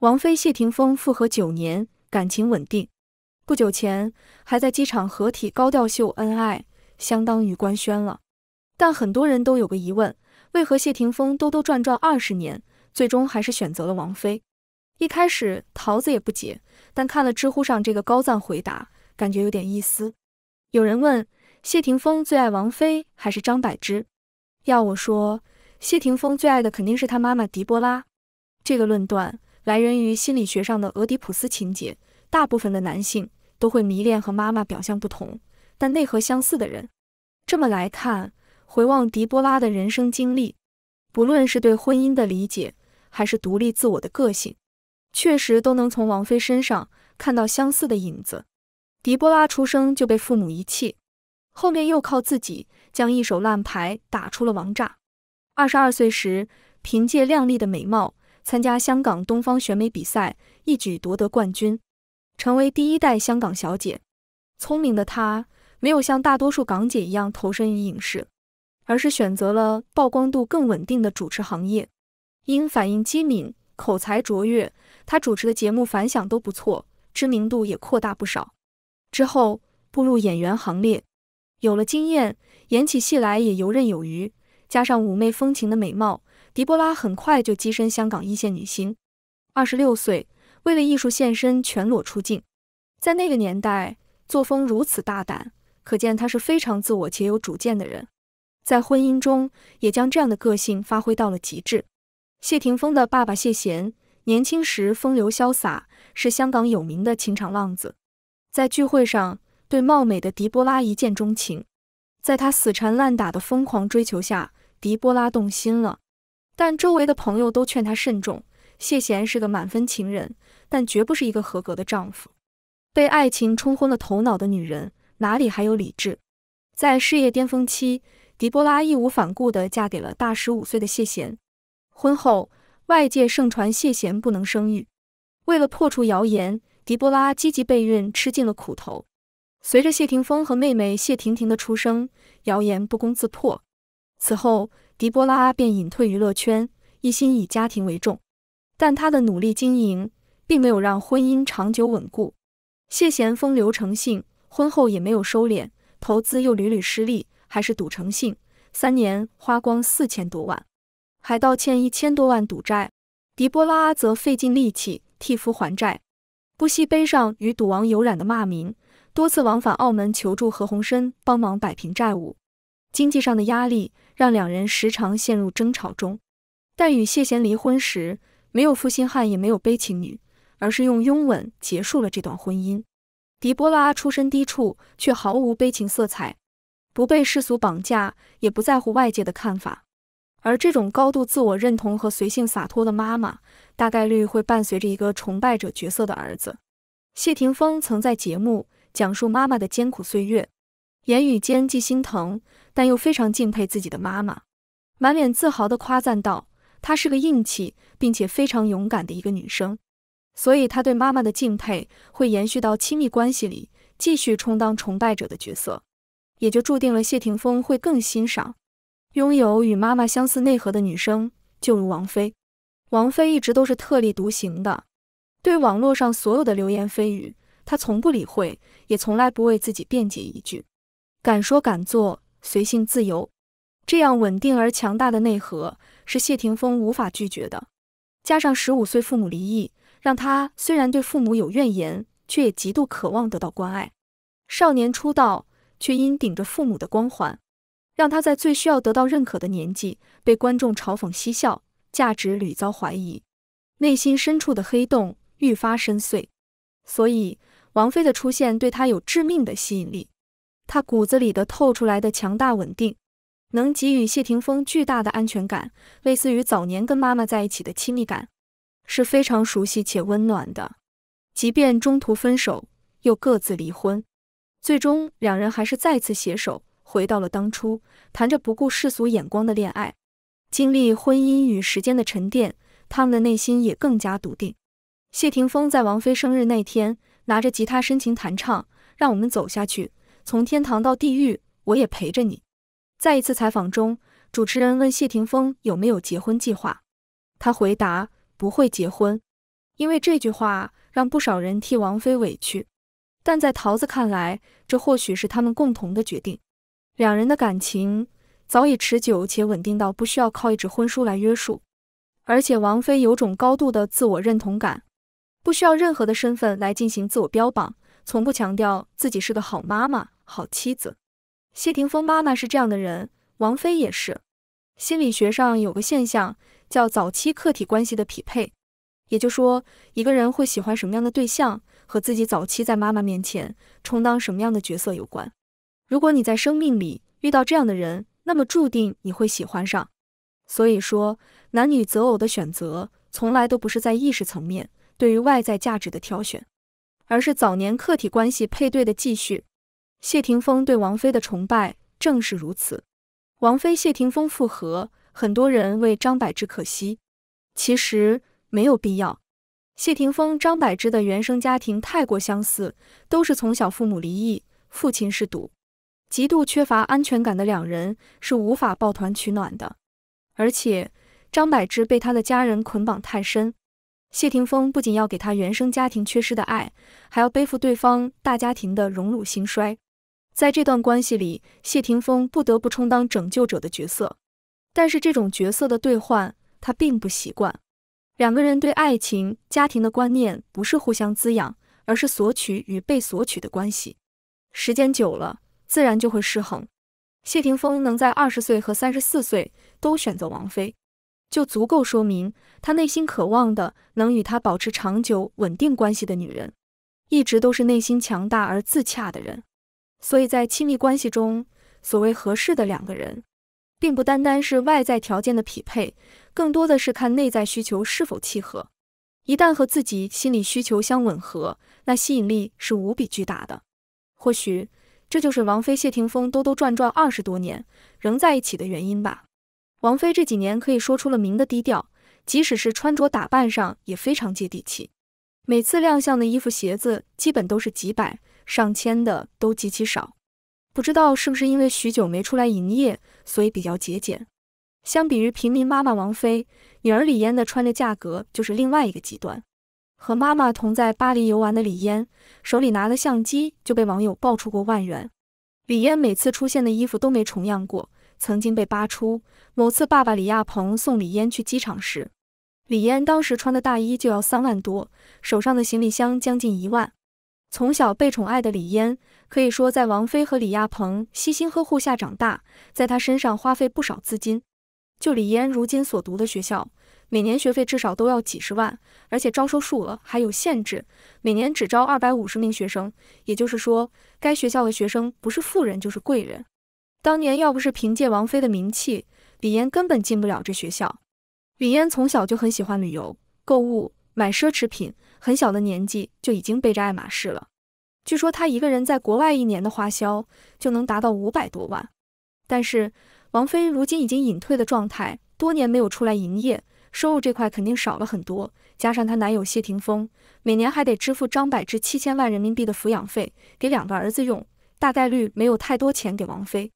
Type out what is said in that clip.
王菲、谢霆锋复合九年，感情稳定。不久前还在机场合体，高调秀恩爱，相当于官宣了。但很多人都有个疑问：为何谢霆锋兜兜转转二十年，最终还是选择了王菲？一开始桃子也不解，但看了知乎上这个高赞回答，感觉有点意思。有人问：谢霆锋最爱王菲还是张柏芝？要我说，谢霆锋最爱的肯定是他妈妈狄波拉。这个论断。来源于心理学上的俄狄浦斯情节，大部分的男性都会迷恋和妈妈表象不同，但内核相似的人。这么来看，回望狄波拉的人生经历，不论是对婚姻的理解，还是独立自我的个性，确实都能从王菲身上看到相似的影子。狄波拉出生就被父母遗弃，后面又靠自己将一手烂牌打出了王炸。二十二岁时，凭借靓丽的美貌。参加香港东方选美比赛，一举夺得冠军，成为第一代香港小姐。聪明的她没有像大多数港姐一样投身于影视，而是选择了曝光度更稳定的主持行业。因反应机敏、口才卓越，她主持的节目反响都不错，知名度也扩大不少。之后步入演员行列，有了经验，演起戏来也游刃有余，加上妩媚风情的美貌。狄波拉很快就跻身香港一线女星，二十六岁，为了艺术献身，全裸出镜，在那个年代，作风如此大胆，可见她是非常自我且有主见的人，在婚姻中也将这样的个性发挥到了极致。谢霆锋的爸爸谢贤年轻时风流潇洒，是香港有名的情场浪子，在聚会上对貌美的狄波拉一见钟情，在他死缠烂打的疯狂追求下，狄波拉动心了。但周围的朋友都劝他慎重。谢贤是个满分情人，但绝不是一个合格的丈夫。被爱情冲昏了头脑的女人哪里还有理智？在事业巅峰期，狄波拉义无反顾地嫁给了大十五岁的谢贤。婚后，外界盛传谢贤不能生育，为了破除谣言，狄波拉积极备孕，吃尽了苦头。随着谢霆锋和妹妹谢婷婷的出生，谣言不攻自破。此后，狄波拉便隐退娱乐圈，一心以家庭为重。但她的努力经营，并没有让婚姻长久稳固。谢贤风流成性，婚后也没有收敛，投资又屡屡失利，还是赌成性，三年花光四千多万，还倒欠一千多万赌债。狄波拉则费尽力气替夫还债，不惜背上与赌王有染的骂名，多次往返澳门求助何鸿燊帮忙摆平债务。经济上的压力让两人时常陷入争吵中，但与谢贤离婚时，没有负心汉，也没有悲情女，而是用拥吻结束了这段婚姻。狄波拉出身低处，却毫无悲情色彩，不被世俗绑架，也不在乎外界的看法。而这种高度自我认同和随性洒脱的妈妈，大概率会伴随着一个崇拜者角色的儿子。谢霆锋曾在节目讲述妈妈的艰苦岁月。言语间既心疼，但又非常敬佩自己的妈妈，满脸自豪地夸赞道：“她是个硬气，并且非常勇敢的一个女生。”所以他对妈妈的敬佩会延续到亲密关系里，继续充当崇拜者的角色，也就注定了谢霆锋会更欣赏拥有与妈妈相似内核的女生，就如王菲。王菲一直都是特立独行的，对网络上所有的流言蜚语，她从不理会，也从来不为自己辩解一句。敢说敢做，随性自由，这样稳定而强大的内核是谢霆锋无法拒绝的。加上十五岁父母离异，让他虽然对父母有怨言，却也极度渴望得到关爱。少年出道，却因顶着父母的光环，让他在最需要得到认可的年纪被观众嘲讽嬉笑，价值屡遭怀疑，内心深处的黑洞愈发深邃。所以，王菲的出现对他有致命的吸引力。他骨子里的透出来的强大稳定，能给予谢霆锋巨大的安全感，类似于早年跟妈妈在一起的亲密感，是非常熟悉且温暖的。即便中途分手又各自离婚，最终两人还是再次携手回到了当初，谈着不顾世俗眼光的恋爱。经历婚姻与时间的沉淀，他们的内心也更加笃定。谢霆锋在王菲生日那天，拿着吉他深情弹唱，让我们走下去。从天堂到地狱，我也陪着你。在一次采访中，主持人问谢霆锋有没有结婚计划，他回答不会结婚。因为这句话让不少人替王菲委屈，但在桃子看来，这或许是他们共同的决定。两人的感情早已持久且稳定到不需要靠一纸婚书来约束，而且王菲有种高度的自我认同感，不需要任何的身份来进行自我标榜。从不强调自己是个好妈妈、好妻子。谢霆锋妈妈是这样的人，王菲也是。心理学上有个现象叫早期客体关系的匹配，也就说，一个人会喜欢什么样的对象，和自己早期在妈妈面前充当什么样的角色有关。如果你在生命里遇到这样的人，那么注定你会喜欢上。所以说，男女择偶的选择从来都不是在意识层面对于外在价值的挑选。而是早年客体关系配对的继续。谢霆锋对王菲的崇拜正是如此。王菲谢霆锋复合，很多人为张柏芝可惜，其实没有必要。谢霆锋张柏芝的原生家庭太过相似，都是从小父母离异，父亲是赌，极度缺乏安全感的两人是无法抱团取暖的。而且张柏芝被他的家人捆绑太深。谢霆锋不仅要给他原生家庭缺失的爱，还要背负对方大家庭的荣辱兴衰。在这段关系里，谢霆锋不得不充当拯救者的角色，但是这种角色的兑换他并不习惯。两个人对爱情、家庭的观念不是互相滋养，而是索取与被索取的关系。时间久了，自然就会失衡。谢霆锋能在二十岁和三十四岁都选择王菲。就足够说明，他内心渴望的能与他保持长久稳定关系的女人，一直都是内心强大而自洽的人。所以在亲密关系中，所谓合适的两个人，并不单单是外在条件的匹配，更多的是看内在需求是否契合。一旦和自己心理需求相吻合，那吸引力是无比巨大的。或许这就是王菲谢霆锋兜兜转转二十多年仍在一起的原因吧。王菲这几年可以说出了名的低调，即使是穿着打扮上也非常接地气。每次亮相的衣服、鞋子基本都是几百、上千的都极其少。不知道是不是因为许久没出来营业，所以比较节俭。相比于平民妈妈王菲，女儿李嫣的穿着价格就是另外一个极端。和妈妈同在巴黎游玩的李嫣，手里拿的相机就被网友爆出过万元。李嫣每次出现的衣服都没重样过。曾经被扒出，某次爸爸李亚鹏送李嫣去机场时，李嫣当时穿的大衣就要三万多，手上的行李箱将近一万。从小被宠爱的李嫣，可以说在王菲和李亚鹏悉心呵护下长大，在她身上花费不少资金。就李嫣如今所读的学校，每年学费至少都要几十万，而且招收数额还有限制，每年只招二百五十名学生，也就是说，该学校的学生不是富人就是贵人。当年要不是凭借王菲的名气，李嫣根本进不了这学校。李嫣从小就很喜欢旅游、购物、买奢侈品，很小的年纪就已经背着爱马仕了。据说她一个人在国外一年的花销就能达到五百多万。但是王菲如今已经隐退的状态，多年没有出来营业，收入这块肯定少了很多。加上她男友谢霆锋每年还得支付张柏芝七千万人民币的抚养费给两个儿子用，大概率没有太多钱给王菲。